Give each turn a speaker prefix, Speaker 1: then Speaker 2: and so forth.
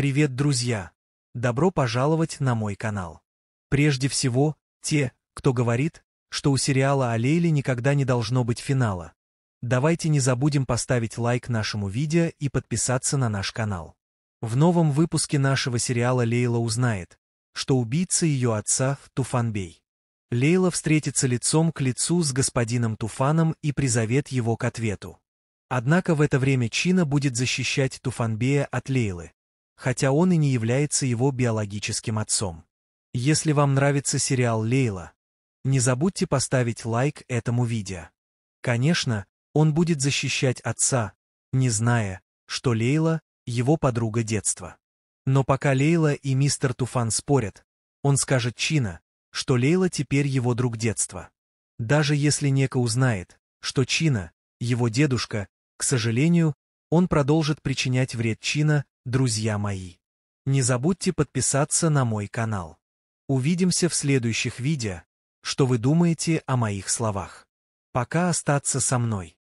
Speaker 1: Привет, друзья! Добро пожаловать на мой канал. Прежде всего, те, кто говорит, что у сериала о Лейле никогда не должно быть финала. Давайте не забудем поставить лайк нашему видео и подписаться на наш канал. В новом выпуске нашего сериала Лейла узнает, что убийца ее отца Туфанбей. Лейла встретится лицом к лицу с господином Туфаном и призовет его к ответу. Однако в это время Чина будет защищать Туфанбея от Лейлы, хотя он и не является его биологическим отцом. Если вам нравится сериал «Лейла», не забудьте поставить лайк этому видео. Конечно, он будет защищать отца, не зная, что Лейла – его подруга детства. Но пока Лейла и мистер Туфан спорят, он скажет Чина, что Лейла теперь его друг детства. Даже если Нека узнает, что Чина, его дедушка, к сожалению, он продолжит причинять вред Чина друзья мои. Не забудьте подписаться на мой канал. Увидимся в следующих видео, что вы думаете о моих словах. Пока остаться со мной.